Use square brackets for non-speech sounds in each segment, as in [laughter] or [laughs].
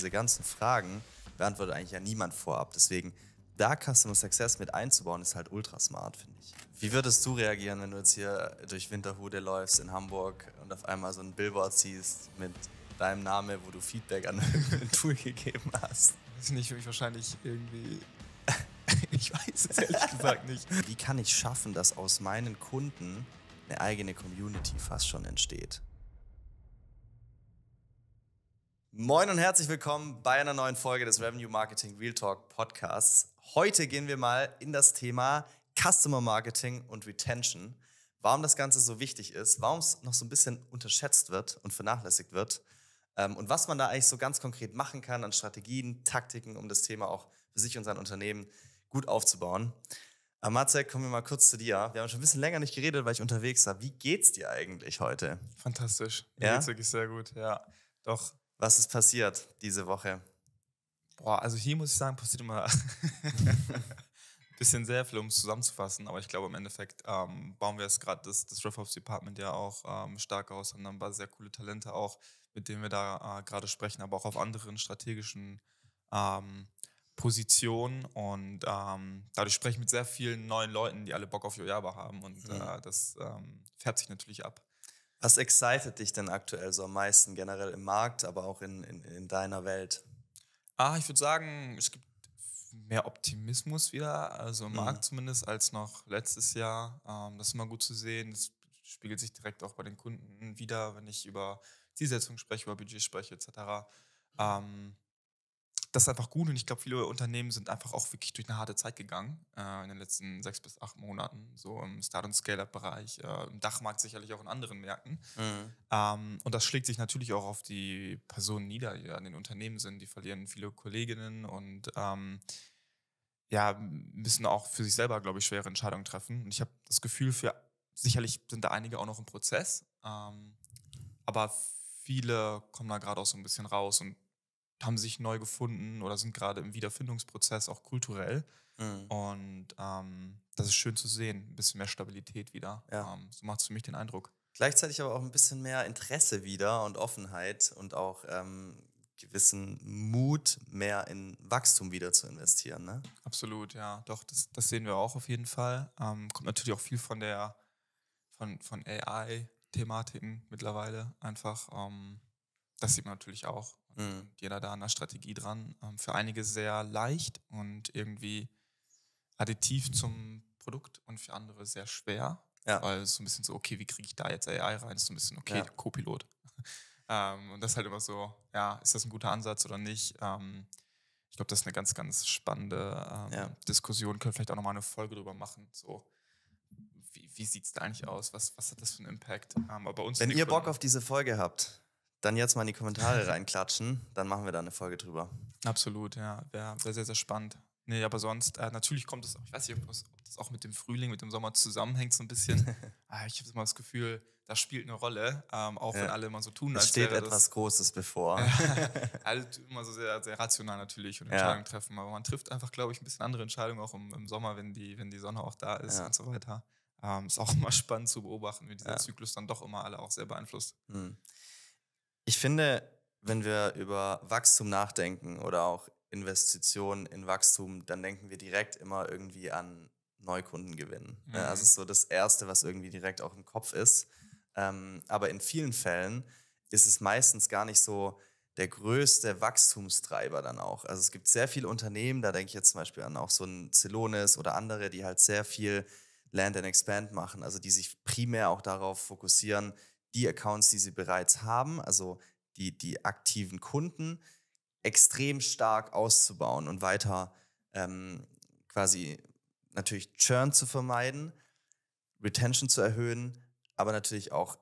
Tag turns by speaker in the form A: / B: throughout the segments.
A: diese ganzen Fragen beantwortet eigentlich ja niemand vorab. Deswegen da Customer Success mit einzubauen, ist halt ultra smart, finde ich. Wie würdest du reagieren, wenn du jetzt hier durch Winterhude läufst in Hamburg und auf einmal so ein Billboard siehst mit deinem Namen, wo du Feedback an [laughs] irgendein Tool gegeben hast?
B: Weiß ich nicht, ich wahrscheinlich irgendwie. [laughs] ich weiß es
A: ehrlich gesagt nicht. Wie kann ich schaffen, dass aus meinen Kunden eine eigene Community fast schon entsteht? Moin und herzlich willkommen bei einer neuen Folge des Revenue Marketing Real Talk Podcasts. Heute gehen wir mal in das Thema Customer Marketing und Retention. Warum das Ganze so wichtig ist, warum es noch so ein bisschen unterschätzt wird und vernachlässigt wird ähm, und was man da eigentlich so ganz konkret machen kann an Strategien, Taktiken, um das Thema auch für sich und sein Unternehmen gut aufzubauen. Amazek, äh, kommen wir mal kurz zu dir. Wir haben schon ein bisschen länger nicht geredet, weil ich unterwegs war. Wie geht's dir eigentlich heute? Fantastisch. Mir ja? geht's wirklich sehr gut, ja. Doch, was ist passiert diese
B: Woche? Boah, also hier muss ich sagen, passiert immer ein [laughs] bisschen sehr viel, um es zusammenzufassen. Aber ich glaube, im Endeffekt ähm, bauen wir jetzt gerade das, das RevOps Department ja auch ähm, stark aus, haben dann ein paar sehr coole Talente auch, mit denen wir da äh, gerade sprechen, aber auch auf anderen strategischen ähm, Positionen. Und ähm, dadurch spreche ich mit sehr vielen neuen Leuten, die alle Bock auf Yojaba haben. Und mhm. äh, das ähm,
A: färbt sich natürlich ab. Was excited dich denn aktuell so am meisten, generell im Markt, aber auch in, in, in deiner Welt?
B: Ah, ich würde sagen, es gibt mehr Optimismus wieder, also im mhm. Markt zumindest, als noch letztes Jahr. Ähm, das ist immer gut zu sehen. Das spiegelt sich direkt auch bei den Kunden wieder, wenn ich über Zielsetzung spreche, über Budget spreche, etc. Ähm, das ist einfach gut und ich glaube, viele Unternehmen sind einfach auch wirklich durch eine harte Zeit gegangen äh, in den letzten sechs bis acht Monaten, so im Start- und Scale-Up-Bereich, äh, im Dachmarkt sicherlich auch in anderen Märkten. Mhm. Ähm, und das schlägt sich natürlich auch auf die Personen nieder, die an den Unternehmen sind. Die verlieren viele Kolleginnen und ähm, ja, müssen auch für sich selber, glaube ich, schwere Entscheidungen treffen. Und ich habe das Gefühl, für sicherlich sind da einige auch noch im Prozess, ähm, aber viele kommen da gerade auch so ein bisschen raus und haben sich neu gefunden oder sind gerade im Wiederfindungsprozess, auch kulturell. Mhm. Und ähm, das ist schön zu sehen, ein bisschen mehr Stabilität wieder. Ja. Ähm, so macht es für mich den Eindruck.
A: Gleichzeitig aber auch ein bisschen mehr Interesse wieder und Offenheit und auch ähm, gewissen Mut, mehr in Wachstum wieder zu investieren. Ne?
B: Absolut, ja, doch, das, das sehen wir auch auf jeden Fall. Ähm, kommt natürlich auch viel von der von, von AI-Thematiken mittlerweile einfach. Ähm, das sieht man natürlich auch Mhm. Jeder da an der Strategie dran. Ähm, für einige sehr leicht und irgendwie additiv zum Produkt und für andere sehr schwer. Ja. Weil es so ein bisschen so, okay, wie kriege ich da jetzt AI rein? Ist so ein bisschen, okay, ja. Co-Pilot. [laughs] ähm, und das ist halt immer so, ja, ist das ein guter Ansatz oder nicht? Ähm, ich glaube, das ist eine ganz, ganz spannende ähm, ja. Diskussion. Können wir vielleicht auch nochmal eine Folge drüber machen. So, wie, wie sieht es da eigentlich aus? Was, was hat das für einen Impact? Ähm,
A: aber uns Wenn ihr Bock auf diese Folge habt, dann jetzt mal in die Kommentare reinklatschen, dann machen wir da eine Folge drüber. Absolut,
B: ja, wäre wär sehr, sehr spannend. Nee, aber sonst, äh, natürlich kommt es, ich weiß nicht, ob das, ob das, auch mit dem Frühling, mit dem Sommer zusammenhängt so ein bisschen. [laughs] Ah, ich habe immer das Gefühl, das spielt eine Rolle, ähm, auch ja. wenn alle immer so tun, es als steht etwas das, Großes bevor. [laughs] alle immer so sehr, sehr rational natürlich und Entscheidungen ja. treffen, aber man trifft einfach, glaube ich, ein bisschen andere Entscheidungen auch im, im, Sommer, wenn die, wenn die Sonne auch da ist ja. und so weiter. Ähm, ist auch [laughs] immer spannend zu beobachten, wie dieser Zyklus dann doch immer
A: alle auch sehr beeinflusst. Mhm. Ich finde, wenn wir über Wachstum nachdenken oder auch Investitionen in Wachstum, dann denken wir direkt immer irgendwie an Neukunden gewinnen. Ne? Mhm. Also so das Erste, was irgendwie direkt auch im Kopf ist. Ähm, aber in vielen Fällen ist es meistens gar nicht so der größte Wachstumstreiber dann auch. Also es gibt sehr viele Unternehmen, da denke ich jetzt zum Beispiel an auch so ein Celonis oder andere, die halt sehr viel Land and Expand machen, also die sich primär auch darauf fokussieren, die Accounts, die sie bereits haben, also die, die aktiven Kunden, extrem stark auszubauen und weiter ähm, quasi natürlich Churn zu vermeiden, Retention zu erhöhen, aber natürlich auch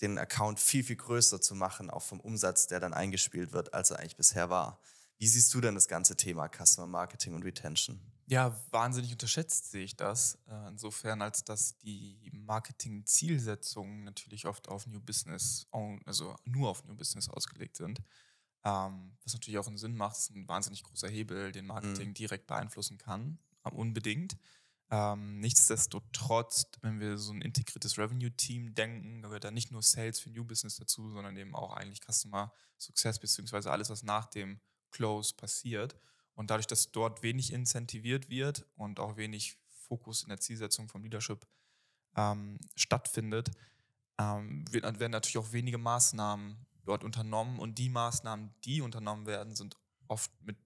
A: den Account viel, viel größer zu machen, auch vom Umsatz, der dann eingespielt wird, als er eigentlich bisher war. Wie siehst du denn das ganze Thema Customer Marketing und Retention?
B: Ja, wahnsinnig unterschätzt sehe ich das. Äh, insofern, als dass die Marketing-Zielsetzungen natürlich oft auf New Business, also nur auf New Business ausgelegt sind. Ähm, was natürlich auch einen Sinn macht, ist ein wahnsinnig großer Hebel, den Marketing mhm. direkt beeinflussen kann, äh, unbedingt. Ähm, nichtsdestotrotz, wenn wir so ein integriertes Revenue-Team denken, da gehört da nicht nur Sales für New Business dazu, sondern eben auch eigentlich Customer Success, beziehungsweise alles, was nach dem Close passiert. Und dadurch, dass dort wenig incentiviert wird und auch wenig Fokus in der Zielsetzung vom Leadership ähm, stattfindet, ähm, werden natürlich auch wenige Maßnahmen dort unternommen. Und die Maßnahmen, die unternommen werden, sind oft mit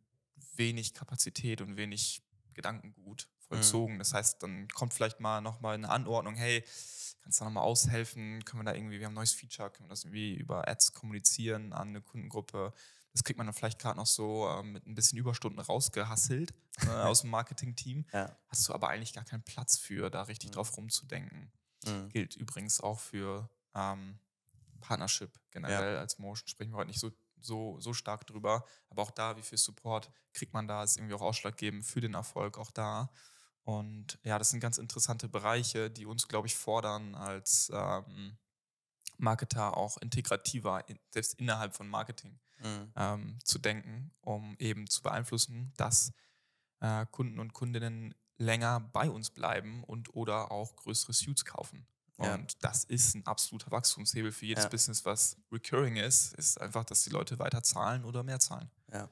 B: wenig Kapazität und wenig Gedankengut vollzogen. Mhm. Das heißt, dann kommt vielleicht mal nochmal eine Anordnung, hey, kannst du da nochmal aushelfen? Können wir da irgendwie, wir haben ein neues Feature, können wir das irgendwie über Ads kommunizieren an eine Kundengruppe? Das kriegt man dann vielleicht gerade noch so ähm, mit ein bisschen Überstunden rausgehasselt äh, [laughs] aus dem Marketing-Team. Ja. Hast du aber eigentlich gar keinen Platz für, da richtig mhm. drauf rumzudenken. Mhm. Gilt übrigens auch für ähm, Partnership generell ja. als Motion. Sprechen wir heute nicht so, so, so stark drüber. Aber auch da, wie viel Support kriegt man da, ist irgendwie auch ausschlaggebend für den Erfolg auch da. Und ja, das sind ganz interessante Bereiche, die uns, glaube ich, fordern, als ähm, Marketer auch integrativer, selbst innerhalb von Marketing mhm. ähm, zu denken, um eben zu beeinflussen, dass äh, Kunden und Kundinnen länger bei uns bleiben und oder auch größere Suits kaufen. Und ja. das ist ein absoluter Wachstumshebel für jedes ja. Business, was recurring ist, ist einfach, dass die Leute weiter zahlen oder mehr zahlen.
A: Ja.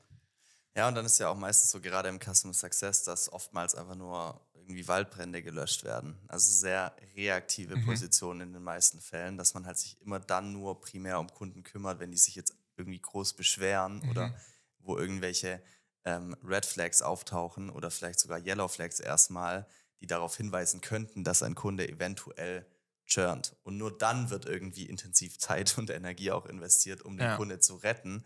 A: Ja, und dann ist ja auch meistens so gerade im Customer Success, dass oftmals einfach nur irgendwie Waldbrände gelöscht werden. Also sehr reaktive mhm. Positionen in den meisten Fällen, dass man halt sich immer dann nur primär um Kunden kümmert, wenn die sich jetzt irgendwie groß beschweren mhm. oder wo irgendwelche ähm, Red Flags auftauchen oder vielleicht sogar Yellow Flags erstmal, die darauf hinweisen könnten, dass ein Kunde eventuell churnt. Und nur dann wird irgendwie intensiv Zeit und Energie auch investiert, um den ja. Kunde zu retten.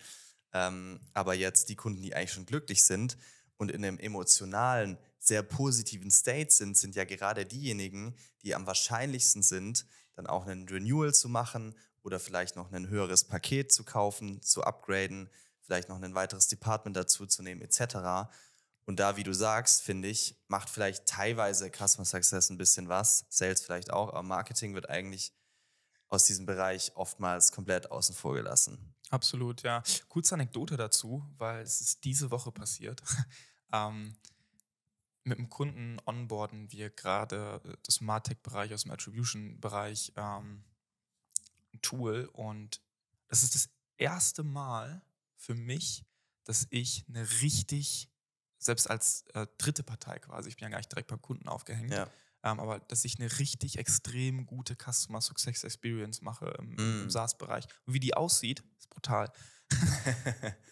A: Ähm, aber jetzt die Kunden, die eigentlich schon glücklich sind und in einem emotionalen, sehr positiven State sind, sind ja gerade diejenigen, die am wahrscheinlichsten sind, dann auch einen Renewal zu machen oder vielleicht noch ein höheres Paket zu kaufen, zu upgraden, vielleicht noch ein weiteres Department dazu zu nehmen, etc. Und da, wie du sagst, finde ich, macht vielleicht teilweise Customer Success ein bisschen was, Sales vielleicht auch, aber Marketing wird eigentlich aus diesem Bereich oftmals komplett außen vor gelassen.
B: Absolut, ja. Kurze Anekdote dazu, weil es ist diese Woche passiert. [laughs] ähm, mit einem Kunden onboarden wir gerade äh, das Martech-Bereich aus dem Attribution-Bereich ähm, Tool und das ist das erste Mal für mich, dass ich eine richtig, selbst als äh, dritte Partei quasi, ich bin ja gar nicht direkt beim Kunden aufgehängt, ja. ähm, aber dass ich eine richtig extrem gute Customer Success Experience mache im, mm. im SaaS-Bereich. Und wie die aussieht, ist brutal. [laughs]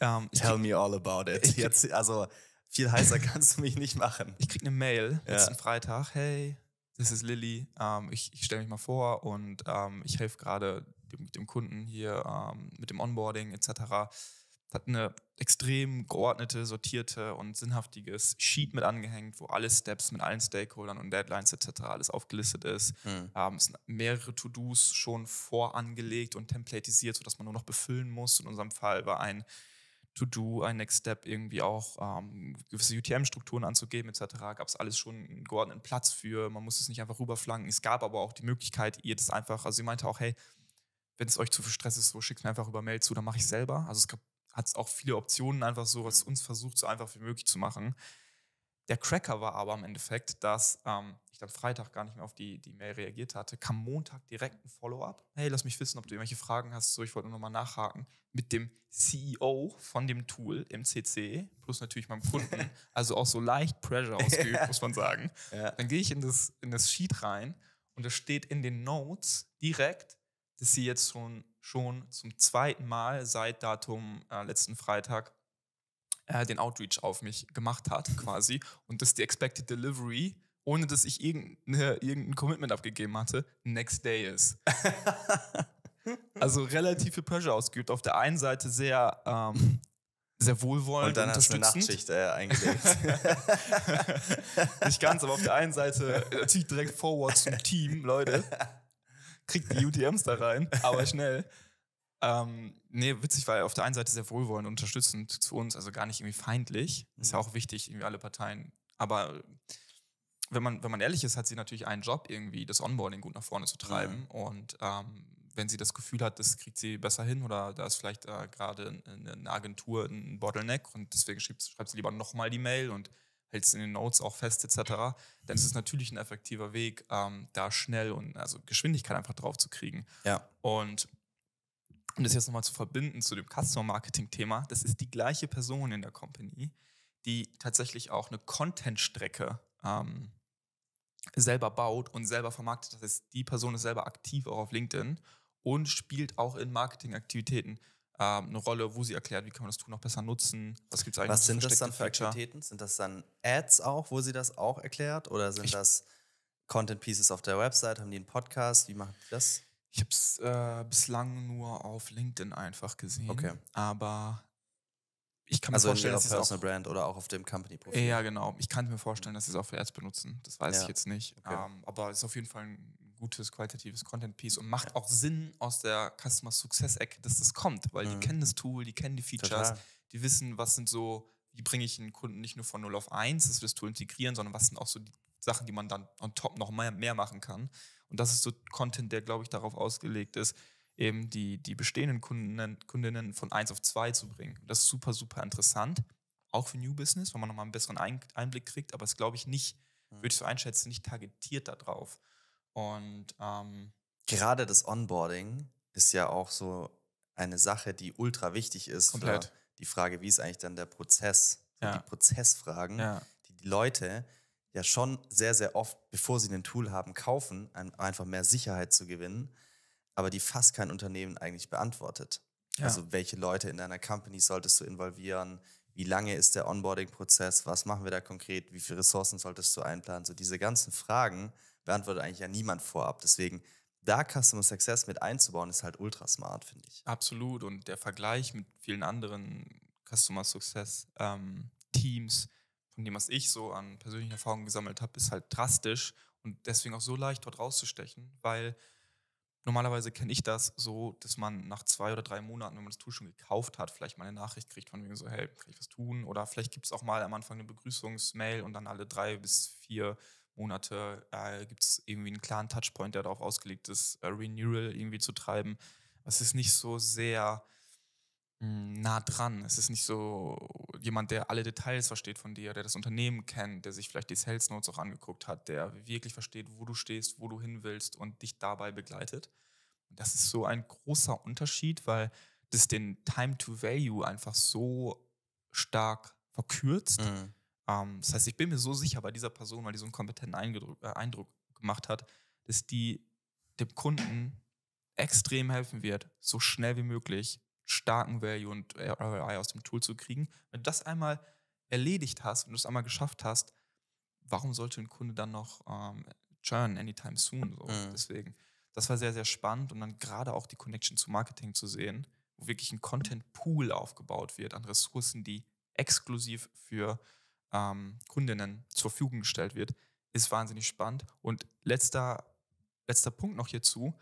B: ähm, Tell me all about it. [laughs] Jetzt, also viel heißer kannst du mich nicht machen. Ich krieg eine Mail ja. letzten Freitag, hey, das ist Lilly, ähm, ich, ich stelle mich mal vor und ähm, ich helfe gerade dem, dem, Kunden hier ähm, mit dem Onboarding etc. Hat eine extrem geordnete, sortierte und sinnhaftiges Sheet mit angehängt, wo alle Steps mit allen Stakeholdern und Deadlines etc. alles aufgelistet ist. Mhm. Ähm, es sind mehrere To-Dos schon vorangelegt und templatisiert, sodass man nur noch befüllen muss. In unserem Fall war ein To-Do, ein Next Step irgendwie auch ähm, gewisse UTM-Strukturen anzugeben etc. Gab es alles schon einen geordneten Platz für. Man musste es nicht einfach rüberflanken. Es gab aber auch die Möglichkeit, ihr das einfach, also sie meinte auch, hey, wenn es euch zu viel Stress ist, so schickt mir einfach über Mail zu, dann mache ich selber. Also es hat auch viele Optionen, einfach so was uns versucht, so einfach wie möglich zu machen. Der Cracker war aber im Endeffekt, dass ähm, ich dann Freitag gar nicht mehr auf die, die Mail reagiert hatte, kam Montag direkt ein Follow-up. Hey, lass mich wissen, ob du irgendwelche Fragen hast. So, ich wollte nur nochmal nachhaken. Mit dem CEO von dem Tool im CC, plus natürlich meinem Kunden, [laughs] also auch so leicht Pressure ausgeübt, muss man sagen. [laughs] Ja. Dann gehe ich in das, in das Sheet rein und da steht in den Notes direkt, dass sie jetzt schon, schon zum zweiten Mal seit Datum äh, letzten Freitag äh, den Outreach auf mich gemacht hat, quasi. Und dass die Expected Delivery, ohne dass ich irgendein, irgendein Commitment abgegeben hatte, next day ist. [laughs] also relativ viel Pressure ausgeübt. Auf der einen Seite sehr, ähm, sehr wohlwollend und dann hast du eine Nachtschicht äh, eingelegt. [laughs] Nicht ganz, aber auf der einen Seite natürlich äh, direkt forward zum Team, Leute. Kriegt die UTMs da rein, aber schnell. Ähm, nee, witzig, weil auf der einen Seite sehr wohlwollend, unterstützend zu uns, also gar nicht irgendwie feindlich. Ist ja mhm. auch wichtig, irgendwie alle Parteien. Aber äh, wenn man, wenn man ehrlich ist, hat sie natürlich einen Job, irgendwie das Onboarding gut nach vorne zu treiben. Ja. Und ähm, wenn sie das Gefühl hat, das kriegt sie besser hin oder da ist vielleicht äh, gerade eine Agentur ein Bottleneck und deswegen schreibt, schreibt sie lieber nochmal die Mail und hält es in den Notes auch fest etc., dann ist es natürlich ein effektiver Weg, ähm, da schnell und also Geschwindigkeit einfach drauf zu kriegen. Ja. Und um das jetzt nochmal zu verbinden zu dem Customer-Marketing-Thema, das ist die gleiche Person in der Company, die tatsächlich auch eine Content-Strecke ähm, selber baut und selber vermarktet. Das heißt, die Person ist selber aktiv auch auf LinkedIn und spielt auch in Marketingaktivitäten ähm, eine Rolle, wo sie erklärt, wie kann man das Tool noch besser nutzen,
A: was gibt es eigentlich Was sind das dann für Aktivitäten? Sind das dann Ads auch, wo sie das auch erklärt oder sind ich das Content Pieces auf der Website? Haben die einen Podcast? Wie machen die das? Ich habe es äh, bislang nur auf LinkedIn einfach gesehen. Okay. Aber ich kann mir also vorstellen, dass es auch, Brand oder auch auf dem Company Profil. Ja,
B: genau. Ich kann mir vorstellen, hm. dass sie es auch für Ads benutzen. Das weiß ja. ich jetzt nicht. Okay. Ähm, aber es ist auf jeden Fall ein gutes qualitatives Content Piece und macht ja. auch Sinn aus der Customer Success Ecke, dass das kommt, weil mhm. die hm. kennen das Tool, die kennen die Features, Total. die wissen, was sind so, wie bringe ich einen Kunden nicht nur von 0 auf 1, dass wir das Tool integrieren, sondern was sind auch so die Sachen, die man dann on top noch mehr machen kann. Und das ist so Content, der, glaube ich, darauf ausgelegt ist, eben die, die bestehenden Kunden, Kundinnen von 1 auf 2 zu bringen. Das ist super, super interessant, auch für New Business, weil man nochmal einen besseren Einblick kriegt, aber es glaube ich nicht, mhm. würde ich so einschätzen, nicht targetiert darauf. Und ähm,
A: gerade das Onboarding ist ja auch so eine Sache, die ultra wichtig ist. Komplett. Für die Frage, wie ist eigentlich dann der Prozess, ja. die Prozessfragen, ja. die die Leute ja schon sehr, sehr oft, bevor sie ein Tool haben, kaufen, einfach mehr Sicherheit zu gewinnen, aber die fast kein Unternehmen eigentlich beantwortet. Ja. Also welche Leute in deiner Company solltest du involvieren? Wie lange ist der Onboarding-Prozess? Was machen wir da konkret? Wie viele Ressourcen solltest du einplanen? So diese ganzen Fragen beantwortet eigentlich ja niemand vorab. Deswegen da Customer Success mit einzubauen, ist halt ultra smart, finde
B: ich. Absolut. Und der Vergleich mit vielen anderen Customer Success ähm, Teams, von dem, was ich so an persönlichen Erfahrungen gesammelt habe, ist halt drastisch und deswegen auch so leicht dort rauszustechen, weil normalerweise kenne ich das so, dass man nach zwei oder drei Monaten, wenn man das Tool schon gekauft hat, vielleicht mal eine Nachricht kriegt von wegen so, hey, kann ich was tun? Oder vielleicht gibt es auch mal am Anfang eine Begrüßungsmail und dann alle drei bis vier Monate äh, gibt es irgendwie einen klaren Touchpoint, der darauf ausgelegt ist, äh, Renewal irgendwie zu treiben. Es ist nicht so sehr hm, nah dran. Es ist nicht so jemand, der alle Details versteht von dir, der das Unternehmen kennt, der sich vielleicht die Sales Notes auch angeguckt hat, der wirklich versteht, wo du stehst, wo du hin willst und dich dabei begleitet. Und das ist so ein großer Unterschied, weil das den Time to Value einfach so stark verkürzt. Mhm. Ähm, das heißt, ich bin mir so sicher bei dieser Person, weil die so einen kompetenten Eindruck, äh, Eindruck gemacht hat, dass die dem Kunden extrem helfen wird, so schnell wie möglich starken Value und ROI aus dem Tool zu kriegen. Wenn du das einmal erledigt hast, wenn du es einmal geschafft hast, warum sollte ein Kunde dann noch ähm, churn anytime soon? So. Mhm. Deswegen, das war sehr, sehr spannend und dann gerade auch die Connection zu Marketing zu sehen, wo wirklich ein Content-Pool aufgebaut wird an Ressourcen, die exklusiv für ähm, Kundinnen zur Verfügung gestellt wird, ist wahnsinnig spannend. Und letzter, letzter Punkt noch hierzu,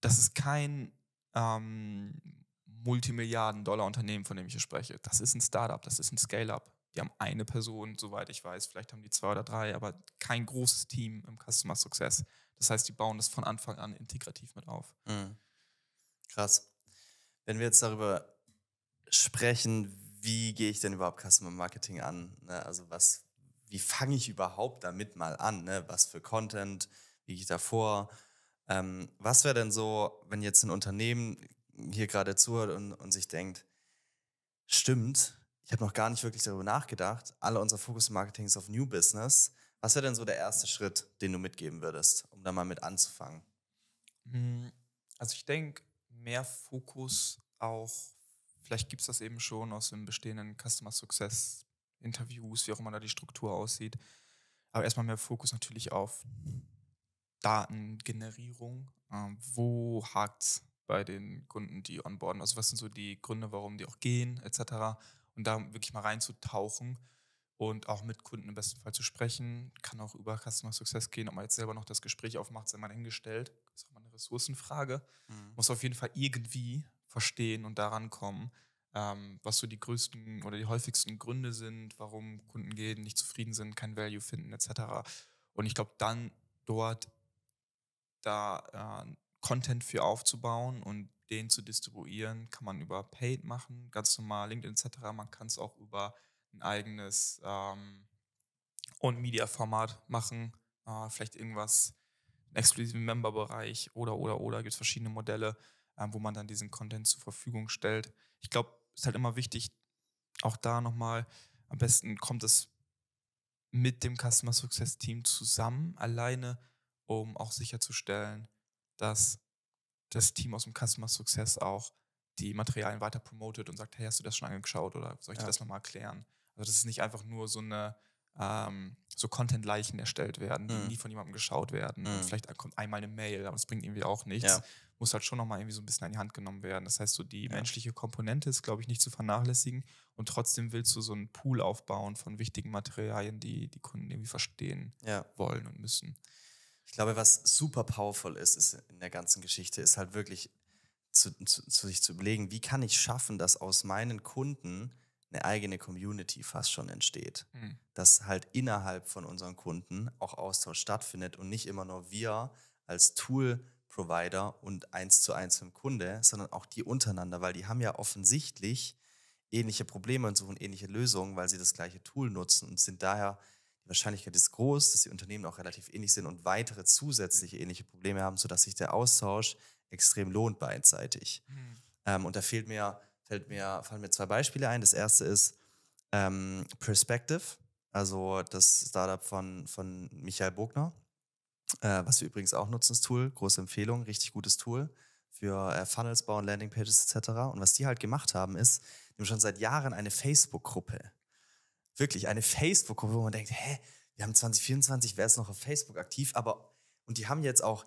B: das ist kein ähm, Multimilliarden-Dollar-Unternehmen, von dem ich hier spreche. Das ist ein Startup, das ist ein Scale-up. Die haben eine Person, soweit ich weiß, vielleicht haben die zwei oder drei, aber kein großes Team im Customer Success. Das heißt, die bauen das von Anfang an integrativ mit auf.
A: Mhm. Krass. Wenn wir jetzt darüber sprechen, wie gehe ich denn überhaupt Customer Marketing an? Ne? Also was, wie fange ich überhaupt damit mal an? Ne? Was für Content, wie gehe ich da vor? Ähm, was wäre denn so, wenn jetzt ein Unternehmen hier gerade zuhört und, und sich denkt, stimmt, ich habe noch gar nicht wirklich darüber nachgedacht, alle unser Fokus im Marketing ist auf New Business. Was wäre denn so der erste Schritt, den du mitgeben würdest, um da mal mit anzufangen?
B: Hm, also ich denke, mehr Fokus auch, vielleicht gibt es das eben schon aus dem bestehenden Customer Success Interviews, wie auch immer da die Struktur aussieht. Aber erstmal mehr Fokus natürlich auf Datengenerierung. Ähm, wo hakt es bei den Kunden, die onboarden? Also was sind so die Gründe, warum die auch gehen, etc. Und da wirklich mal reinzutauchen und auch mit Kunden im besten Fall zu sprechen. Kann auch über Customer Success gehen, ob man jetzt selber noch das Gespräch aufmacht, sei mal hingestellt. Das Ist auch mal eine Ressourcenfrage. Mhm. Muss auf jeden Fall irgendwie verstehen und daran kommen, ähm, was so die größten oder die häufigsten Gründe sind, warum Kunden gehen, nicht zufrieden sind, kein Value finden, etc. Und ich glaube, dann dort da äh, Content für aufzubauen und den zu distribuieren, kann man über Paid machen, ganz normal, LinkedIn etc. Man kann es auch über ein eigenes ähm, On-Media-Format machen, äh, vielleicht irgendwas, einen exklusiven Member-Bereich oder, oder, oder, gibt es verschiedene Modelle, äh, wo man dann diesen Content zur Verfügung stellt. Ich glaube, es ist halt immer wichtig, auch da nochmal, am besten kommt es mit dem Customer Success Team zusammen. Alleine um auch sicherzustellen, dass das Team aus dem Customer Success auch die Materialien weiter promotet und sagt, hey, hast du das schon angeschaut oder soll ich ja. dir das nochmal erklären? Also dass es nicht einfach nur so eine ähm, so Content-Leichen erstellt werden, die mhm. nie von jemandem geschaut werden. Mhm. Vielleicht kommt einmal eine Mail, aber das bringt irgendwie auch nichts. Ja. Muss halt schon nochmal irgendwie so ein bisschen an die Hand genommen werden. Das heißt, so die ja. menschliche Komponente ist, glaube ich, nicht zu vernachlässigen und trotzdem willst du so einen Pool aufbauen von wichtigen Materialien, die die Kunden irgendwie verstehen
A: wollen und müssen ich glaube, was super powerful ist, ist in der ganzen Geschichte, ist halt wirklich zu, zu, zu, sich zu überlegen, wie kann ich schaffen, dass aus meinen Kunden eine eigene Community fast schon entsteht. Mhm. Dass halt innerhalb von unseren Kunden auch Austausch stattfindet und nicht immer nur wir als Tool-Provider und eins zu eins im Kunde, sondern auch die untereinander, weil die haben ja offensichtlich ähnliche Probleme und suchen ähnliche Lösungen, weil sie das gleiche Tool nutzen und sind daher Wahrscheinlichkeit ist groß, dass die Unternehmen auch relativ ähnlich sind und weitere zusätzliche ähnliche Probleme haben, sodass sich der Austausch extrem lohnt beidseitig. Mhm. Ähm, und da fehlt mir, fällt mir, fallen mir zwei Beispiele ein. Das erste ist ähm, Perspective, also das Startup von, von Michael Bogner, äh, was wir übrigens auch nutzen, das Tool. Große Empfehlung, richtig gutes Tool für äh, Funnels bauen, Landingpages etc. Und was die halt gemacht haben, ist, die haben schon seit Jahren eine Facebook-Gruppe wirklich eine Facebook-Gruppe, wo man denkt, hä, wir haben 2024, wer ist noch auf Facebook aktiv? Aber, und die haben jetzt auch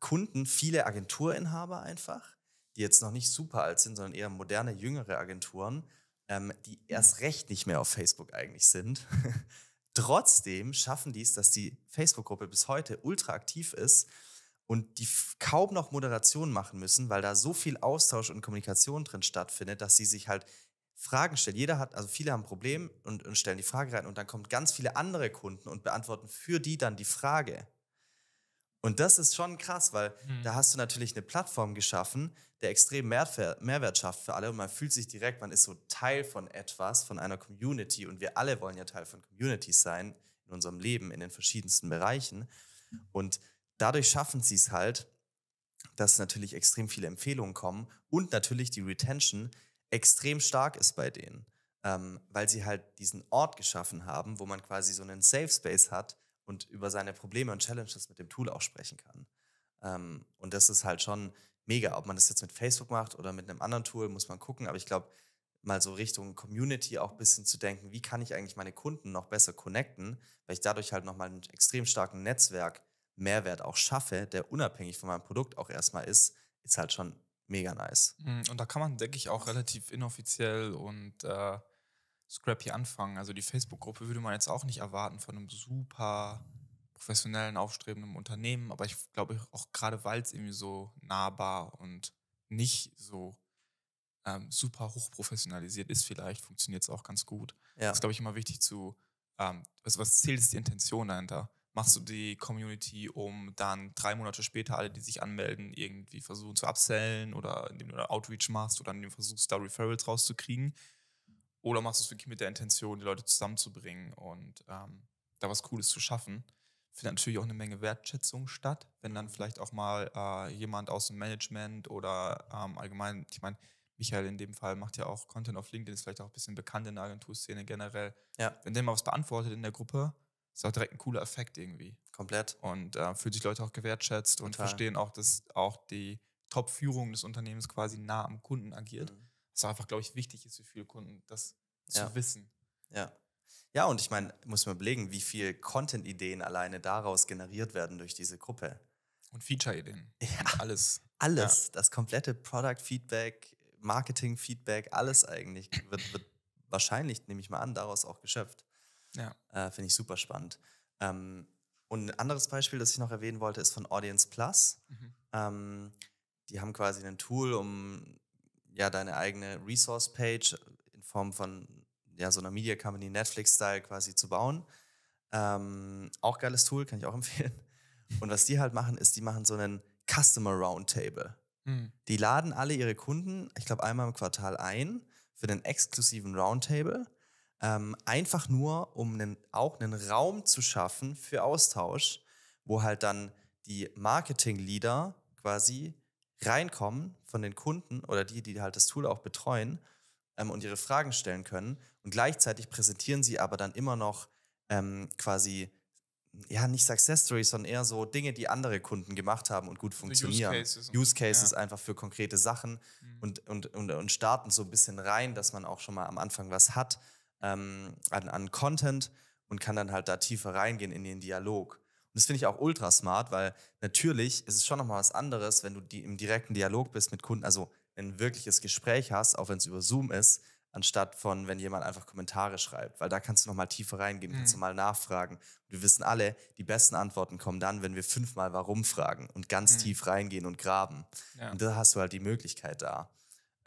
A: Kunden, viele Agenturinhaber einfach, die jetzt noch nicht super alt sind, sondern eher moderne, jüngere Agenturen, ähm, die mhm. erst recht nicht mehr auf Facebook eigentlich sind. [laughs] Trotzdem schaffen die es, dass die Facebook-Gruppe bis heute ultra aktiv ist und die kaum noch Moderation machen müssen, weil da so viel Austausch und Kommunikation drin stattfindet, dass sie sich halt Fragen stellt. Jeder hat, also viele haben ein Problem und, und stellen die Frage rein und dann kommen ganz viele andere Kunden und beantworten für die dann die Frage. Und das ist schon krass, weil mhm. da hast du natürlich eine Plattform geschaffen, der extrem Mehrwert schafft für alle und man fühlt sich direkt, man ist so Teil von etwas, von einer Community und wir alle wollen ja Teil von Communities sein in unserem Leben, in den verschiedensten Bereichen. Und dadurch schaffen sie es halt, dass natürlich extrem viele Empfehlungen kommen und natürlich die Retention extrem stark ist bei denen, ähm, weil sie halt diesen Ort geschaffen haben, wo man quasi so einen Safe Space hat und über seine Probleme und Challenges mit dem Tool auch sprechen kann. Ähm, und das ist halt schon mega. Ob man das jetzt mit Facebook macht oder mit einem anderen Tool, muss man gucken. Aber ich glaube, mal so Richtung Community auch ein bisschen zu denken, wie kann ich eigentlich meine Kunden noch besser connecten, weil ich dadurch halt nochmal einen extrem starken Netzwerk Mehrwert auch schaffe, der unabhängig von meinem Produkt auch erstmal ist, ist halt schon mega nice.
B: Mhm, und da kann man, denke ich, auch relativ inoffiziell und äh, scrappy anfangen. Also die Facebook-Gruppe würde man jetzt auch nicht erwarten von einem super professionellen, aufstrebenden Unternehmen. Aber ich glaube auch gerade, weil es irgendwie so nahbar und nicht so ähm, super hochprofessionalisiert ist, vielleicht funktioniert es auch ganz gut. Ja. Das ist, glaube ich, immer wichtig zu, ähm, also was zählt, ist die Intention dahinter machst du die Community, um dann drei Monate später alle, die sich anmelden, irgendwie versuchen zu upsellen oder indem du Outreach machst oder indem du versuchst, da Referrals rauszukriegen. Oder machst du es wirklich mit der Intention, die Leute zusammenzubringen und ähm, da was Cooles zu schaffen. Findet natürlich auch eine Menge Wertschätzung statt, wenn dann vielleicht auch mal äh, jemand aus dem Management oder ähm, allgemein, ich meine, Michael in dem Fall macht ja auch Content auf LinkedIn, ist vielleicht auch ein bisschen bekannt in der Agenturszene generell. Ja. Wenn der mal was beantwortet in der Gruppe, ist auch direkt ein cooler Effekt irgendwie. Komplett. Und äh, fühlen sich Leute auch gewertschätzt Total. und verstehen auch, dass auch die Top-Führung des Unternehmens quasi nah am Kunden agiert. Mhm. Was einfach, glaube ich, wichtig ist für viele Kunden, das ja. zu
A: wissen. Ja. Ja, und ich meine, muss man überlegen, wie viele Content-Ideen alleine daraus generiert werden durch diese Gruppe. Und Feature-Ideen. [laughs] Ja. Und alles. Alles. Ja. Das komplette Product-Feedback, Marketing-Feedback, alles eigentlich wird, wird wahrscheinlich, nehme ich mal an, daraus auch geschöpft. Ja. Äh, Finde ich super spannend. Ähm, und ein anderes Beispiel, das ich noch erwähnen wollte, ist von Audience Plus. Mhm. Ähm, die haben quasi ein Tool, um ja deine eigene Resource-Page in Form von ja, so einer Media Company Netflix-Style quasi zu bauen. Ähm, auch geiles Tool, kann ich auch [laughs] empfehlen. Und was die halt machen, ist, die machen so einen Customer Roundtable. Mhm. Die laden alle ihre Kunden, ich glaube, einmal im Quartal ein für einen exklusiven Roundtable ähm, einfach nur, um einen, auch einen Raum zu schaffen für Austausch, wo halt dann die Marketing-Leader quasi reinkommen von den Kunden oder die, die halt das Tool auch betreuen ähm, und ihre Fragen stellen können. Und gleichzeitig präsentieren sie aber dann immer noch ähm, quasi, ja, nicht Success Stories, sondern eher so Dinge, die andere Kunden gemacht haben und gut funktionieren. Use Cases, Use Cases ja. einfach für konkrete Sachen mhm. und, und, und, und starten so ein bisschen rein, dass man auch schon mal am Anfang was hat ähm, an, an Content und kann dann halt da tiefer reingehen in den Dialog. Und das finde ich auch ultra smart, weil natürlich ist es schon nochmal was anderes, wenn du die im direkten Dialog bist mit Kunden, also ein wirkliches Gespräch hast, auch wenn es über Zoom ist, anstatt von, wenn jemand einfach Kommentare schreibt, weil da kannst du nochmal tiefer reingehen, kannst mhm. du mal nachfragen. Und wir wissen alle, die besten Antworten kommen dann, wenn wir fünfmal warum fragen und ganz mhm. tief reingehen und graben. Ja. Und da hast du halt die Möglichkeit da.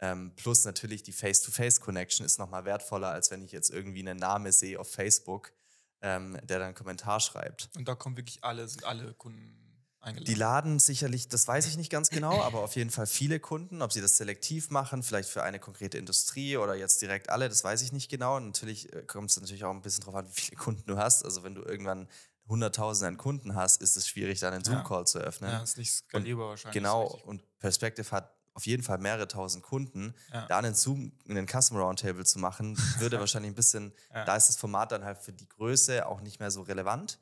A: Ähm, plus natürlich die Face-to-Face-Connection ist nochmal wertvoller, als wenn ich jetzt irgendwie einen Namen sehe auf Facebook, ähm, der dann einen Kommentar schreibt. Und da kommen
B: wirklich alle, sind alle Kunden
A: Eingeladen. Die laden sicherlich, das weiß ich nicht ganz genau, aber auf jeden Fall viele Kunden. Ob sie das selektiv machen, vielleicht für eine konkrete Industrie oder jetzt direkt alle, das weiß ich nicht genau. Und natürlich äh, kommt es natürlich auch ein bisschen darauf an, [laughs] wie viele Kunden du hast. Also wenn du irgendwann Hunderttausende an Kunden hast, ist es schwierig, dann einen Zoom-Call zu öffnen. Ja, ist nicht skalierbar und wahrscheinlich. Genau, und Perspective hat auf jeden Fall mehrere tausend Kunden, ja. da einen Zoom, einen Customer Roundtable zu machen, würde [laughs] wahrscheinlich ein bisschen, ja. da ist das Format dann halt für die Größe auch nicht mehr so relevant.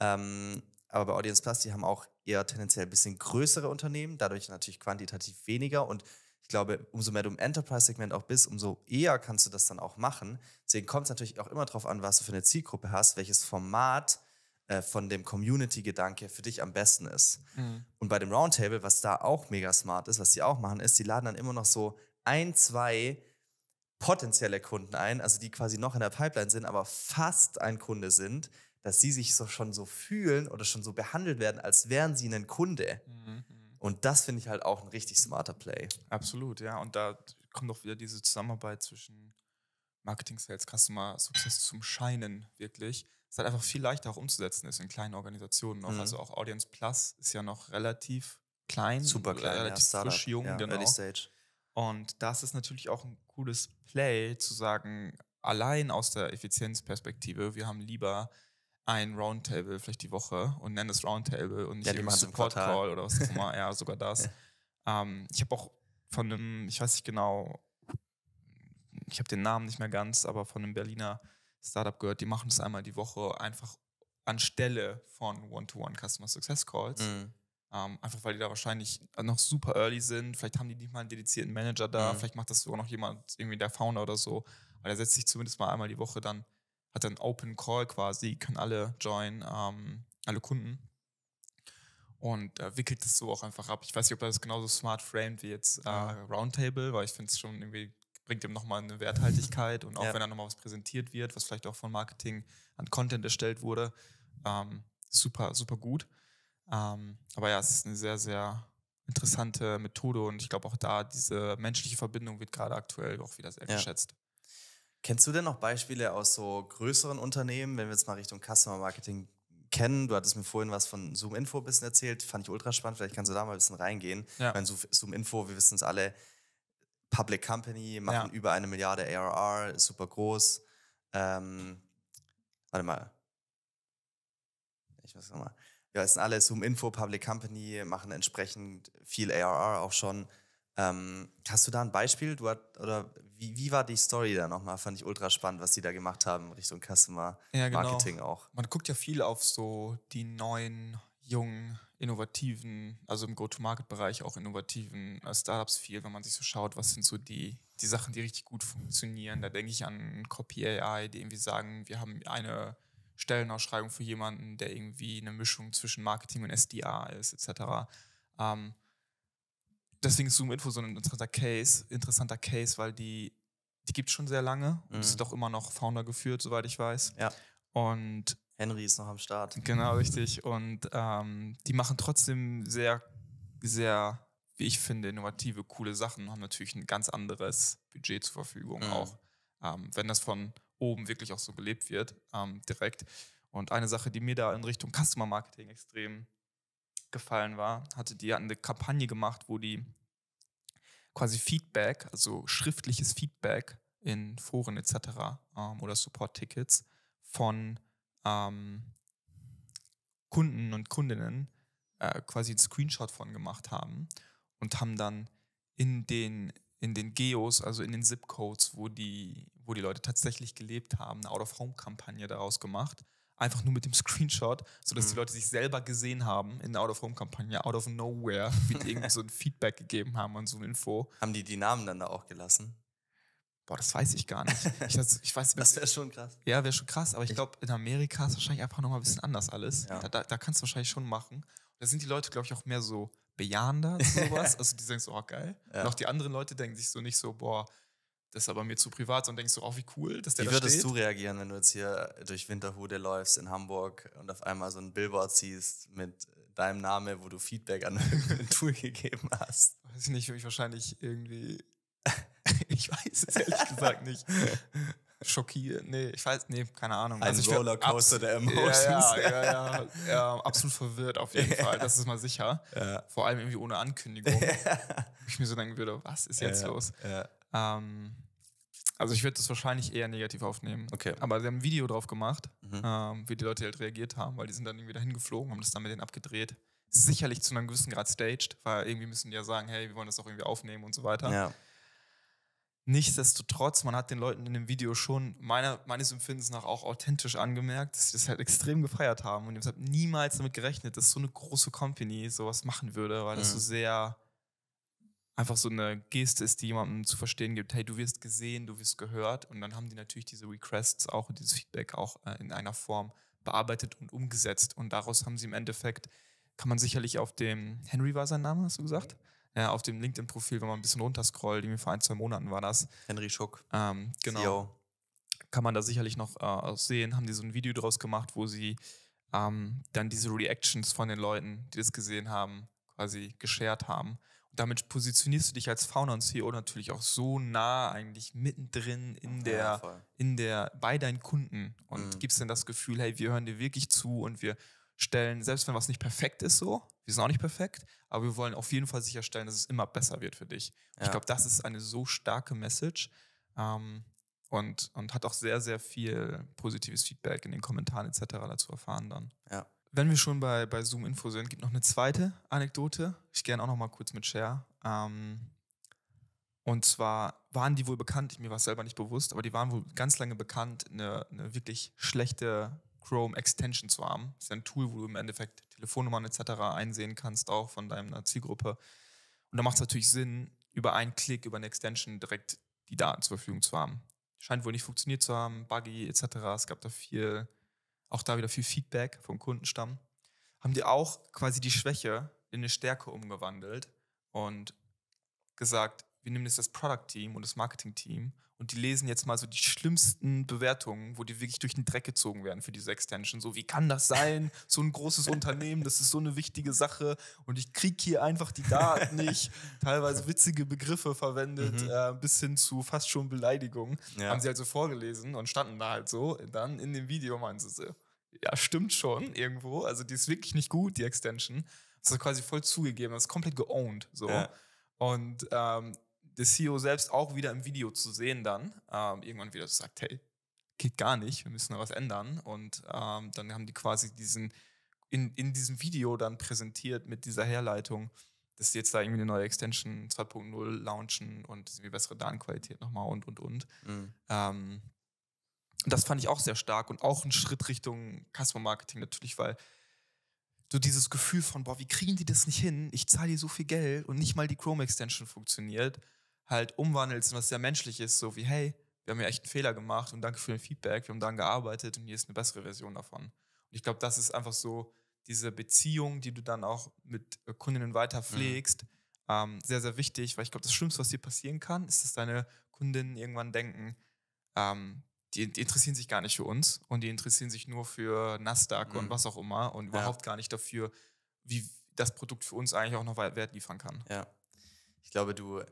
A: Ähm, aber bei Audience Plus, die haben auch eher tendenziell ein bisschen größere Unternehmen, dadurch natürlich quantitativ weniger und ich glaube, umso mehr du im Enterprise-Segment auch bist, umso eher kannst du das dann auch machen. Deswegen kommt es natürlich auch immer darauf an, was du für eine Zielgruppe hast, welches Format äh, von dem Community-Gedanke für dich am besten ist. Mhm. Und bei dem Roundtable, was da auch mega smart ist, was sie auch machen, ist, sie laden dann immer noch so ein, zwei potenzielle Kunden ein, also die quasi noch in der Pipeline sind, aber fast ein Kunde sind, dass sie sich so schon so fühlen oder schon so behandelt werden, als wären sie ein Kunde.
B: Mhm. mhm.
A: Und das finde ich halt auch ein richtig smarter Play. Absolut, ja. Und da kommt auch wieder diese Zusammenarbeit zwischen Marketing,
B: Sales, Customer Success zum Scheinen wirklich. Es halt einfach viel leichter auch umzusetzen ist in kleinen Organisationen noch. Mhm. Also auch Audience Plus ist ja noch relativ klein, super klein, relativ ja, Startup, frisch jung, ja, genau. Und das ist natürlich auch ein cooles Play zu sagen, allein aus der Effizienzperspektive, wir haben lieber ein Roundtable vielleicht die Woche und nennen das Roundtable und nicht ja, irgendwie Support Call oder was auch immer, [laughs] ja, sogar das. Ja. Ähm, ich habe auch von einem, ich weiß nicht genau, ich habe den Namen nicht mehr ganz, aber von einem Berliner Startup gehört, die machen das einmal die Woche einfach anstelle von One-to-One Customer Success Calls. Mhm. Ähm, einfach weil die da wahrscheinlich noch super early sind. Vielleicht haben die nicht mal einen dedizierten Manager da. Mhm. Vielleicht macht das sogar noch jemand, irgendwie der Founder oder so. Aber der setzt sich zumindest mal einmal die Woche dann, hat dann Open Call quasi, können alle join, ähm, alle Kunden. Und äh, wickelt das so auch einfach ab. Ich weiß nicht, ob das genauso smart framed wie jetzt äh, Roundtable, weil ich finde es schon irgendwie bringt ihm nochmal eine Werthaltigkeit und auch ja. wenn da nochmal was präsentiert wird, was vielleicht auch von Marketing an Content erstellt wurde, ähm, super, super gut. Ähm, aber ja, es ist eine sehr, sehr interessante Methode und ich
A: glaube auch da, diese menschliche Verbindung wird gerade aktuell auch wieder sehr ja. geschätzt. Kennst du denn noch Beispiele aus so größeren Unternehmen, wenn wir jetzt mal Richtung Customer Marketing kennen? Du hattest mir vorhin was von Zoom Info ein bisschen erzählt, fand ich ultra spannend. Vielleicht kannst du da mal ein bisschen reingehen. Ja. Ich meine, Zoom Info, wir wissen es alle, Public Company, machen ja. über eine Milliarde ARR, super groß. Ähm, warte mal. Ich weiß nochmal. es sind alle Zoom Info, Public Company, machen entsprechend viel ARR auch schon. Ähm, hast du da ein Beispiel? Du hat, oder wie, wie war die Story da nochmal? Fand ich ultra spannend, was die da gemacht haben Richtung Customer ja, genau. Marketing auch. Man guckt ja viel auf so die
B: neuen jungen innovativen, also im Go-to-Market-Bereich auch innovativen äh, Startups viel, wenn man sich so schaut, was sind so die, die Sachen, die richtig gut funktionieren. Da denke ich an Copy AI, die irgendwie sagen, wir haben eine Stellenausschreibung für jemanden, der irgendwie eine Mischung zwischen Marketing und SDA ist, etc. Ähm, deswegen ist Zoom Info so ein interessanter Case, interessanter Case, weil die, die gibt es schon sehr lange mhm. und ist doch immer noch Founder geführt, soweit ich weiß. Ja. Und Henry ist noch am Start. Genau, richtig. Und ähm, die machen trotzdem sehr, sehr, wie ich finde, innovative, coole Sachen und haben natürlich ein ganz anderes Budget zur Verfügung mhm. auch. Ähm, wenn das von oben wirklich auch so gelebt wird, ähm, direkt. Und eine Sache, die mir da in Richtung Customer Marketing extrem gefallen war, hatte die hatten eine Kampagne gemacht, wo die quasi Feedback, also schriftliches Feedback in Foren etc. Ähm, oder Support-Tickets von ähm, Kunden und Kundinnen äh, quasi einen Screenshot von gemacht haben und haben dann in den, in den Geos, also in den Zip-Codes, wo die, wo die Leute tatsächlich gelebt haben, eine Out-of-Home-Kampagne daraus gemacht. Einfach nur mit dem [laughs] Screenshot, sodass mhm. die Leute sich selber gesehen haben in der Out-of-Home-Kampagne, out of nowhere, mit irgendwie [laughs] so ein Feedback gegeben haben und so eine Info. Haben die die Namen dann da auch gelassen? Boah, das weiß ich gar nicht. Ich, das, ich weiß, [laughs] das wäre schon krass. Ja, wäre schon krass, aber ich glaube, in Amerika ist wahrscheinlich einfach nochmal ein bisschen anders alles. Ja. Da, da, da, kannst du wahrscheinlich schon machen. Da sind die Leute, glaube ich, auch mehr so bejahender sowas. [laughs] also die denken so, oh geil. Ja. Und auch die anderen Leute denken sich so nicht so, boah, das ist aber mir zu
A: privat, sondern denkst du, so, oh, wie cool, dass der Wie würdest steht? du reagieren, wenn du jetzt hier durch Winterhude läufst in Hamburg und auf einmal so ein Billboard siehst mit deinem Namen, wo du Feedback an [laughs] irgendein Tool gegeben hast?
B: Weiß ich nicht, würde ich wahrscheinlich irgendwie ich weiß es ehrlich gesagt nicht. [laughs] Schockiert, nee, ich weiß, nee, keine Ahnung. Ein also Rollercoaster der Emotions. Ja, ja, [laughs] ja, ja, absolut verwirrt auf jeden Fall, das ist mal sicher. Vor allem irgendwie ohne Ankündigung. Ich mir so denken würde, was ist jetzt los? Ähm, also ich würde das wahrscheinlich eher negativ aufnehmen. Okay. Aber sie haben ein Video drauf gemacht, mhm. ähm, wie die Leute halt reagiert haben, weil die sind dann irgendwie dahin geflogen, haben das dann mit denen abgedreht. Sicherlich zu einem gewissen Grad staged, weil irgendwie müssen die ja sagen, hey, wir wollen das auch irgendwie aufnehmen und so weiter. Ja. Nichtsdestotrotz, man hat den Leuten in dem Video schon meiner, meines Empfindens nach auch authentisch angemerkt, dass sie das halt extrem gefeiert haben und ich habe niemals damit gerechnet, dass so eine große Company sowas machen würde, weil ja. das so mhm. sehr einfach so eine Geste ist, die jemandem zu verstehen gibt, hey, du wirst gesehen, du wirst gehört und dann haben die natürlich diese Requests auch und dieses Feedback auch äh, in einer Form bearbeitet und umgesetzt und daraus haben sie im Endeffekt, kann man sicherlich auf dem, Henry war sein Name, hast du gesagt? ja, äh, auf dem LinkedIn-Profil, wenn man ein bisschen runterscrollt, irgendwie vor ein, zwei Monaten war das. Henry Schuck. Ähm, genau. CEO. Kann man da sicherlich noch äh, sehen, haben die so ein Video draus gemacht, wo sie ähm, dann diese Reactions von den Leuten, die das gesehen haben, quasi geshared haben. Und damit positionierst du dich als Founder und CEO natürlich auch so nah eigentlich mittendrin in der, ja, in der, bei deinen Kunden und mhm. gibst dann das Gefühl, hey, wir hören dir wirklich zu und wir stellen, selbst wenn was nicht perfekt ist so, wir sind auch nicht perfekt, aber wir wollen auf jeden Fall sicherstellen, dass es immer besser wird für dich. Ja. Ich glaube, das ist eine so starke Message ähm, und, und hat auch sehr, sehr viel positives Feedback in den Kommentaren etc. dazu erfahren dann. Ja. Wenn wir schon bei, bei Zoom-Info sind, gibt noch eine zweite Anekdote. Ich gerne auch noch mal kurz mit Share. Ähm, und zwar waren die wohl bekannt, mir war es selber nicht bewusst, aber die waren wohl ganz lange bekannt, eine, eine wirklich schlechte Chrome Extension zu haben. Das ist ein Tool, wo du im Endeffekt Telefonnummern etc. einsehen kannst, auch von deiner Zielgruppe. Und da macht es natürlich Sinn, über einen Klick, über eine Extension direkt die Daten zur Verfügung zu haben. Scheint wohl nicht funktioniert zu haben, buggy etc. Es gab da viel, auch da wieder viel Feedback vom Kundenstamm. Haben die auch quasi die Schwäche in eine Stärke umgewandelt und gesagt, wir nehmen jetzt das Product Team und das Marketing Team und die lesen jetzt mal so die schlimmsten Bewertungen, wo die wirklich durch den Dreck gezogen werden für diese Extension. So, wie kann das sein? So ein großes [laughs] Unternehmen, das ist so eine wichtige Sache und ich kriege hier einfach die Daten nicht. [laughs] Teilweise witzige Begriffe verwendet, mhm. äh, bis hin zu fast schon Beleidigungen. Ja. Haben sie also vorgelesen und standen da halt so. Dann in dem Video meinen sie so, ja, stimmt schon irgendwo. Also die ist wirklich nicht gut, die Extension. Das ist quasi voll zugegeben, das ist komplett geowned. So. Ja. Und ähm, der CEO selbst auch wieder im Video zu sehen dann, ähm, irgendwann wieder sagt, hey, geht gar nicht, wir müssen da was ändern. Und ähm, dann haben die quasi diesen, in, in diesem Video dann präsentiert mit dieser Herleitung, dass sie jetzt da irgendwie eine neue Extension 2.0 launchen und irgendwie bessere Datenqualität nochmal und, und, und. Mhm. Ähm, das fand ich auch sehr stark und auch ein Schritt Richtung Customer Marketing natürlich, weil so dieses Gefühl von, boah, wie kriegen die das nicht hin? Ich zahle dir so viel Geld und nicht mal die Chrome Extension funktioniert halt umwandelst und was sehr menschlich ist, so wie, hey, wir haben ja echt einen Fehler gemacht und danke für den Feedback, wir haben daran gearbeitet und hier ist eine bessere Version davon. Und ich glaube, das ist einfach so diese Beziehung, die du dann auch mit äh, Kundinnen weiter pflegst, mhm. ähm, sehr, sehr wichtig, weil ich glaube, das Schlimmste, was dir passieren kann, ist, dass deine Kundinnen irgendwann denken, ähm, die, die, interessieren sich gar nicht für uns und die interessieren sich nur für Nasdaq mhm. und was auch immer und überhaupt gar nicht dafür, wie das Produkt für uns eigentlich auch noch Wert liefern kann. Ja. Ich glaube, du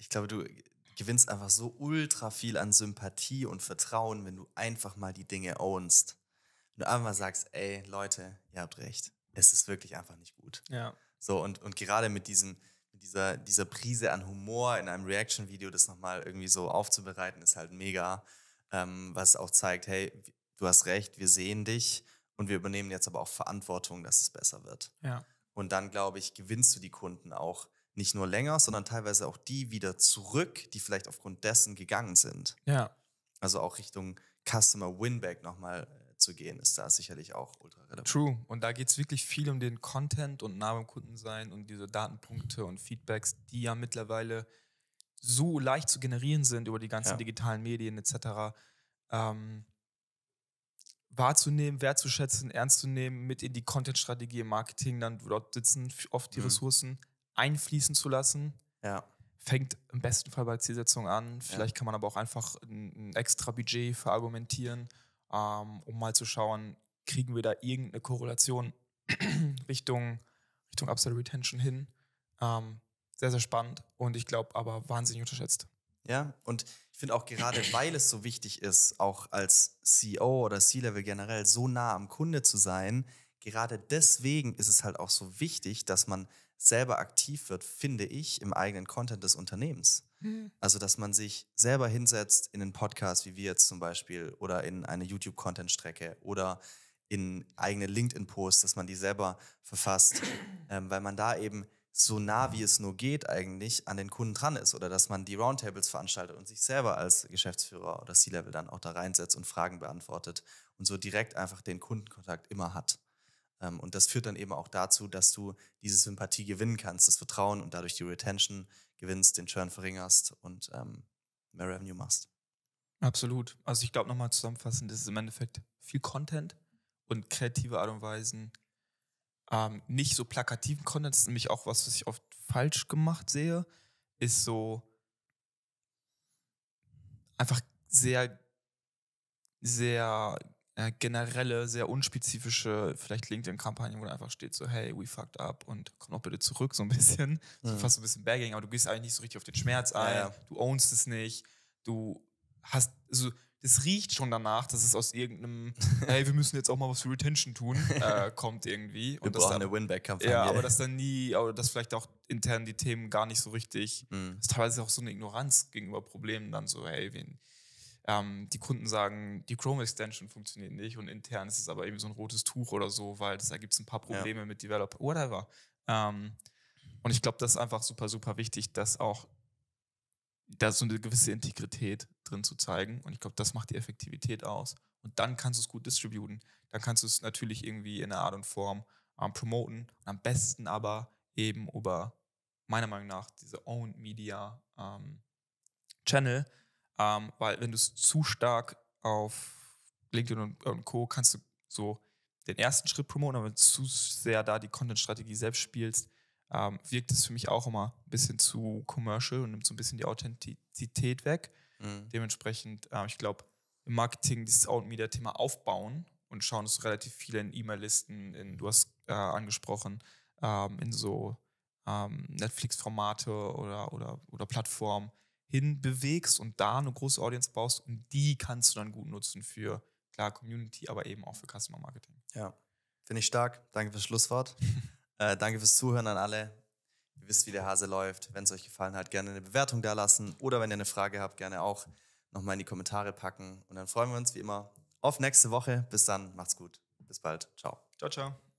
A: ich glaube, du gewinnst einfach so ultra viel an Sympathie und Vertrauen, wenn du einfach mal die Dinge ownst. Wenn du einfach mal sagst, ey, Leute, ihr habt recht. Es ist wirklich einfach nicht gut. Ja. So, und, und gerade mit diesem, mit dieser, dieser Prise an Humor in einem Reaction-Video, das nochmal irgendwie so aufzubereiten, ist halt mega. Ähm, was auch zeigt, hey, du hast recht, wir sehen dich und wir übernehmen jetzt aber auch Verantwortung, dass es besser wird. Ja. Und dann, glaube ich, gewinnst du die Kunden auch nicht nur länger, sondern teilweise auch die wieder zurück, die vielleicht aufgrund dessen gegangen sind. Ja. Also auch Richtung Customer Winback nochmal äh, zu gehen, ist da sicherlich auch ultra relevant. True. Und
B: da geht es wirklich viel um den Content und nah beim Kunden sein und diese Datenpunkte und Feedbacks, die ja mittlerweile so leicht zu generieren sind über die ganzen ja. digitalen Medien etc. Ähm, wahrzunehmen, wertzuschätzen, ernst zu nehmen, mit in die Content-Strategie im Marketing, dann dort sitzen oft die mhm. Ressourcen einfließen zu lassen. Ja. Fängt im besten Fall bei der Zielsetzung an. Vielleicht ja. kann man aber auch einfach ein, ein extra Budget verargumentieren, ähm, um mal zu schauen, kriegen wir da irgendeine Korrelation [clears throat] Richtung, Richtung Upside Retention hin. Ähm, sehr, sehr spannend und ich glaube aber wahnsinnig unterschätzt.
A: Ja, und ich finde auch gerade, weil es so wichtig ist, auch als CEO oder C-Level generell so nah am Kunde zu sein, gerade deswegen ist es halt auch so wichtig, dass man selber aktiv wird, finde ich, im eigenen Content des Unternehmens. Mhm. Also, dass man sich selber hinsetzt in einen Podcast, wie wir jetzt zum Beispiel, oder in eine YouTube-Content-Strecke oder in eigene LinkedIn-Posts, dass man die selber verfasst, [clears throat] ähm, weil man da eben so nah wie es nur geht eigentlich an den Kunden dran ist oder dass man die Roundtables veranstaltet und sich selber als Geschäftsführer oder C-Level dann auch da reinsetzt und Fragen beantwortet und so direkt einfach den Kundenkontakt immer hat. Ähm, und das führt dann eben auch dazu, dass du diese Sympathie gewinnen kannst, das Vertrauen und dadurch die Retention gewinnst, den Churn verringerst und ähm, mehr Revenue machst.
B: Absolut. Also ich glaube nochmal zusammenfassend, das ist im Endeffekt viel Content und kreative Art und Weisen. Ähm, nicht so plakativen Content, das ist nämlich auch was, was ich oft falsch gemacht sehe, ist so einfach sehr, sehr äh, generelle, sehr unspezifische, vielleicht linkedin kampagne wo dann einfach steht so, hey, we fucked up und komm doch bitte zurück so ein bisschen. Ja. [laughs] Mhm. fast so ein bisschen bagging, aber du gehst eigentlich nicht so richtig auf den Schmerz ein, ja, ja. du ownst es nicht, du hast, also das riecht schon danach, dass es aus irgendeinem, [laughs] hey, wir müssen jetzt auch mal was für Retention tun, äh, kommt irgendwie. wir und brauchen dann, eine Winback-Kampagne. Ja, aber dass dann nie, aber dass vielleicht auch intern die Themen gar nicht so richtig, mhm. ist teilweise auch so eine Ignoranz gegenüber Problemen dann so, hey, wen ähm, die Kunden sagen, die Chrome Extension funktioniert nicht und intern ist es aber eben so ein rotes Tuch oder so, weil da gibt es ein paar Probleme ja. mit Developer, whatever. Ähm, und ich glaube, das ist einfach super, super wichtig, dass auch da so eine gewisse Integrität drin zu zeigen. Und ich glaube, das macht die Effektivität aus. Und dann kannst du es gut distributen. Dann kannst du es natürlich irgendwie in einer Art und Form ähm, promoten. Und am besten aber eben über, meiner Meinung nach, diese Owned Media ähm, Channel, ähm, weil wenn du es zu stark auf LinkedIn und, und, Co. kannst du so den ersten Schritt promoten, aber wenn du zu sehr da die Content-Strategie selbst spielst, ähm, wirkt es für mich auch immer ein bisschen zu commercial und nimmt so ein bisschen die Authentizität weg. Mhm. Dementsprechend, äh, ich glaube, im Marketing dieses Out-Media-Thema aufbauen und schauen, dass du relativ viele in E-Mail-Listen, du hast äh, angesprochen, ähm, in so ähm, Netflix-Formate oder, oder, oder Plattformen hin bewegst und da eine große Audience baust und die kannst
A: du dann gut nutzen für, klar, Community, aber eben auch für Customer Marketing. Ja, finde ich stark. Danke fürs Schlusswort. [laughs] äh, danke fürs Zuhören an alle. Ihr wisst, wie der Hase läuft. Wenn es euch gefallen hat, gerne eine Bewertung da lassen oder wenn ihr eine Frage habt, gerne auch nochmal in die Kommentare packen. Und dann freuen wir uns wie immer auf nächste Woche. Bis dann, macht's gut. Bis bald. Ciao. Ciao, ciao.